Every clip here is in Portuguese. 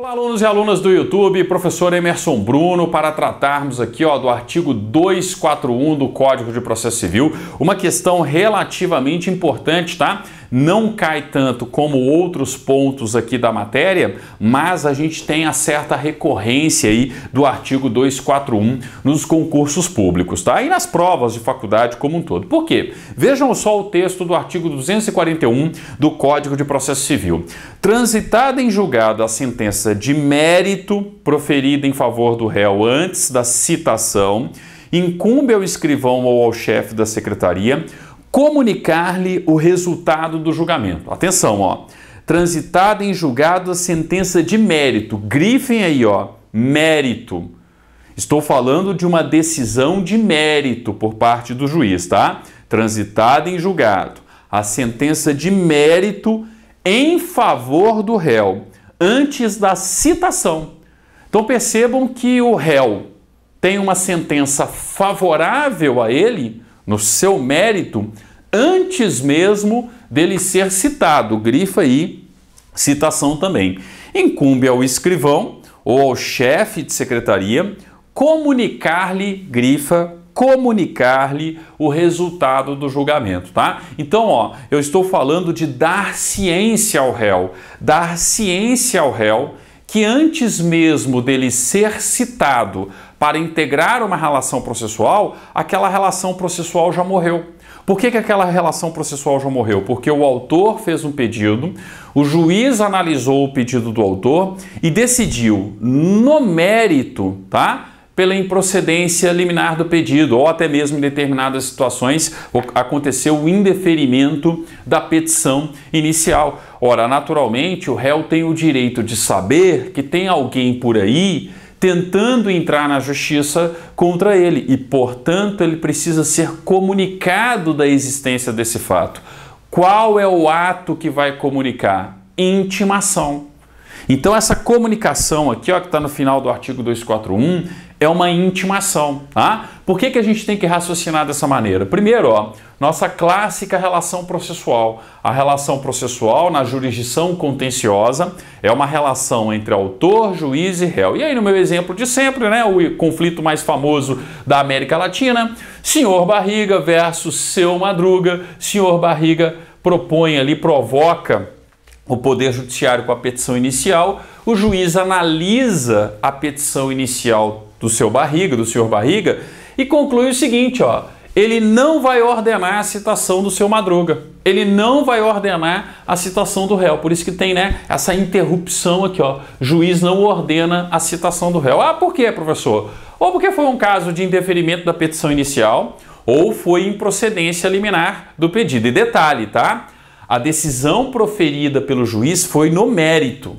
Olá, alunos e alunas do YouTube, professor Emerson Bruno, para tratarmos aqui ó, do artigo 241 do Código de Processo Civil, uma questão relativamente importante, tá? Não cai tanto como outros pontos aqui da matéria, mas a gente tem a certa recorrência aí do artigo 241 nos concursos públicos, tá? E nas provas de faculdade como um todo. Por quê? Vejam só o texto do artigo 241 do Código de Processo Civil. Transitada em julgado a sentença de mérito proferida em favor do réu antes da citação, incumbe ao escrivão ou ao chefe da secretaria comunicar-lhe o resultado do julgamento. Atenção, ó. Transitada em julgado a sentença de mérito. Grifem aí, ó. Mérito. Estou falando de uma decisão de mérito por parte do juiz, tá? Transitada em julgado. A sentença de mérito em favor do réu antes da citação. Então percebam que o réu tem uma sentença favorável a ele, no seu mérito, antes mesmo dele ser citado. Grifa aí citação também. Incumbe ao escrivão ou ao chefe de secretaria comunicar-lhe, grifa, comunicar-lhe o resultado do julgamento, tá? Então, ó, eu estou falando de dar ciência ao réu, dar ciência ao réu que antes mesmo dele ser citado para integrar uma relação processual, aquela relação processual já morreu. Por que, que aquela relação processual já morreu? Porque o autor fez um pedido, o juiz analisou o pedido do autor e decidiu, no mérito, tá? pela improcedência liminar do pedido, ou até mesmo em determinadas situações aconteceu o indeferimento da petição inicial. Ora, naturalmente, o réu tem o direito de saber que tem alguém por aí tentando entrar na justiça contra ele e, portanto, ele precisa ser comunicado da existência desse fato. Qual é o ato que vai comunicar? Intimação. Então, essa comunicação aqui, ó, que está no final do artigo 241, é uma intimação, tá? Por que, que a gente tem que raciocinar dessa maneira? Primeiro, ó, nossa clássica relação processual. A relação processual na jurisdição contenciosa é uma relação entre autor, juiz e réu. E aí, no meu exemplo de sempre, né, o conflito mais famoso da América Latina, senhor Barriga versus seu Madruga. Senhor Barriga propõe ali, provoca o Poder Judiciário com a petição inicial, o juiz analisa a petição inicial do seu barriga, do senhor barriga, e conclui o seguinte, ó, ele não vai ordenar a citação do seu madruga. Ele não vai ordenar a citação do réu. Por isso que tem, né, essa interrupção aqui, ó. Juiz não ordena a citação do réu. Ah, por quê, professor? Ou porque foi um caso de indeferimento da petição inicial, ou foi improcedência liminar do pedido. E detalhe, tá? A decisão proferida pelo juiz foi no mérito.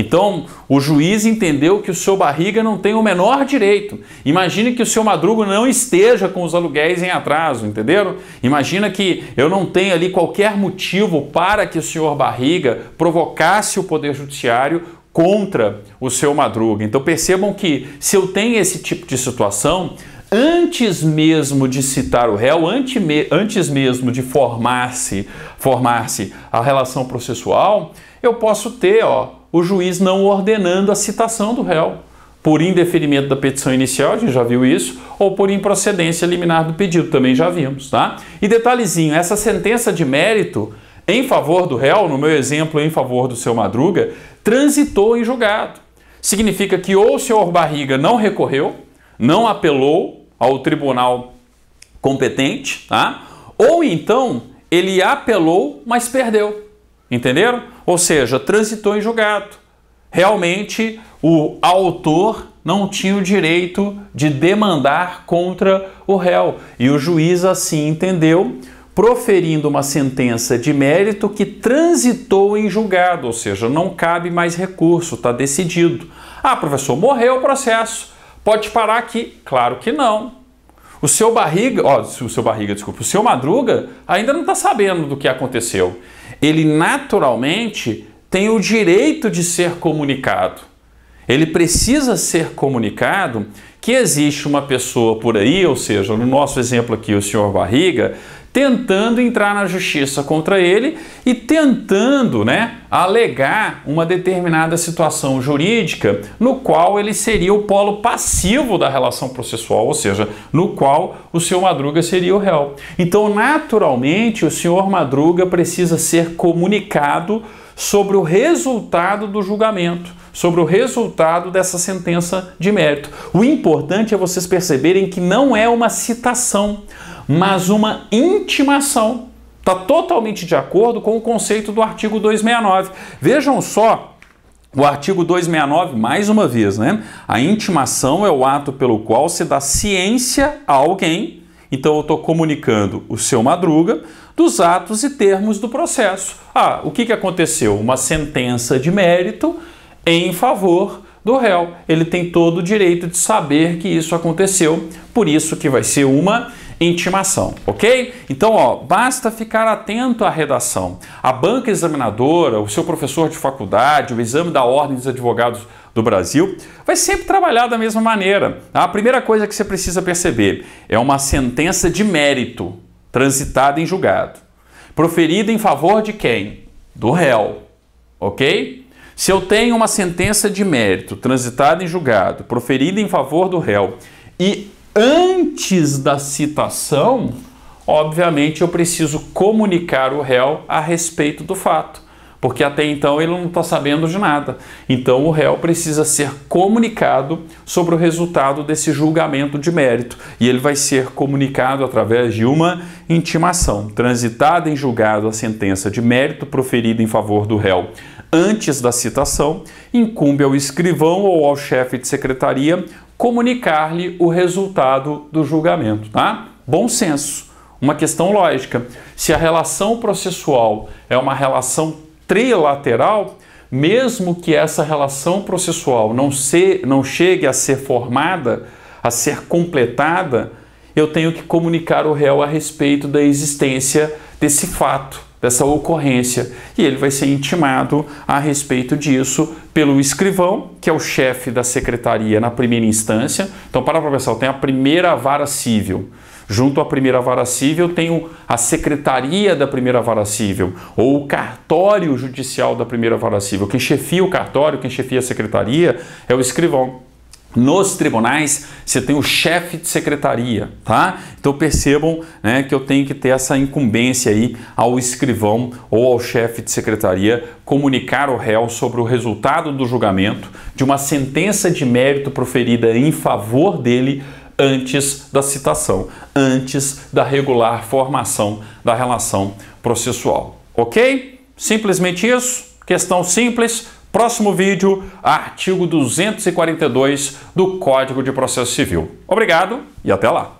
Então, o juiz entendeu que o seu barriga não tem o menor direito. Imagine que o seu madruga não esteja com os aluguéis em atraso, entenderam? Imagina que eu não tenha ali qualquer motivo para que o senhor barriga provocasse o poder judiciário contra o seu madruga. Então percebam que se eu tenho esse tipo de situação, antes mesmo de citar o réu, antes mesmo de formar-se formar a relação processual, eu posso ter, ó, o juiz não ordenando a citação do réu, por indeferimento da petição inicial, a gente já viu isso, ou por improcedência liminar do pedido, também já vimos, tá? E detalhezinho, essa sentença de mérito em favor do réu, no meu exemplo, em favor do seu Madruga, transitou em julgado. Significa que ou o senhor Barriga não recorreu, não apelou ao tribunal competente, tá? Ou então ele apelou, mas perdeu. Entenderam? Ou seja, transitou em julgado. Realmente, o autor não tinha o direito de demandar contra o réu. E o juiz assim entendeu, proferindo uma sentença de mérito que transitou em julgado, ou seja, não cabe mais recurso, está decidido. Ah, professor, morreu o processo. Pode parar aqui? Claro que não. O seu barriga, ó, o seu barriga, desculpa, o seu madruga ainda não está sabendo do que aconteceu ele naturalmente tem o direito de ser comunicado. Ele precisa ser comunicado que existe uma pessoa por aí, ou seja, no nosso exemplo aqui, o senhor Barriga, tentando entrar na justiça contra ele e tentando, né, alegar uma determinada situação jurídica no qual ele seria o polo passivo da relação processual, ou seja, no qual o senhor Madruga seria o réu. Então, naturalmente, o senhor Madruga precisa ser comunicado sobre o resultado do julgamento, sobre o resultado dessa sentença de mérito. O importante é vocês perceberem que não é uma citação, mas uma intimação. Está totalmente de acordo com o conceito do artigo 269. Vejam só o artigo 269, mais uma vez, né? A intimação é o ato pelo qual se dá ciência a alguém então eu estou comunicando o seu madruga dos atos e termos do processo. Ah, o que, que aconteceu? Uma sentença de mérito em favor do réu. Ele tem todo o direito de saber que isso aconteceu, por isso que vai ser uma intimação, ok? Então, ó, basta ficar atento à redação. A banca examinadora, o seu professor de faculdade, o exame da ordem dos advogados do Brasil, vai sempre trabalhar da mesma maneira. A primeira coisa que você precisa perceber é uma sentença de mérito transitada em julgado, proferida em favor de quem? Do réu, ok? Se eu tenho uma sentença de mérito transitada em julgado, proferida em favor do réu e antes da citação, obviamente eu preciso comunicar o réu a respeito do fato porque até então ele não está sabendo de nada. Então o réu precisa ser comunicado sobre o resultado desse julgamento de mérito e ele vai ser comunicado através de uma intimação. Transitada em julgado a sentença de mérito proferida em favor do réu antes da citação, incumbe ao escrivão ou ao chefe de secretaria comunicar-lhe o resultado do julgamento, tá? Bom senso, uma questão lógica. Se a relação processual é uma relação trilateral, mesmo que essa relação processual não, se, não chegue a ser formada, a ser completada, eu tenho que comunicar o réu a respeito da existência desse fato, dessa ocorrência. E ele vai ser intimado a respeito disso pelo escrivão, que é o chefe da secretaria na primeira instância. Então, para para pensar, tem a primeira vara civil. Junto à primeira vara civil, tem a secretaria da primeira vara civil, ou o cartório judicial da primeira vara civil. Quem chefia o cartório, quem chefia a secretaria é o escrivão. Nos tribunais, você tem o chefe de secretaria, tá? Então percebam né, que eu tenho que ter essa incumbência aí ao escrivão ou ao chefe de secretaria comunicar ao réu sobre o resultado do julgamento de uma sentença de mérito proferida em favor dele antes da citação, antes da regular formação da relação processual. Ok? Simplesmente isso. Questão simples. Próximo vídeo, artigo 242 do Código de Processo Civil. Obrigado e até lá!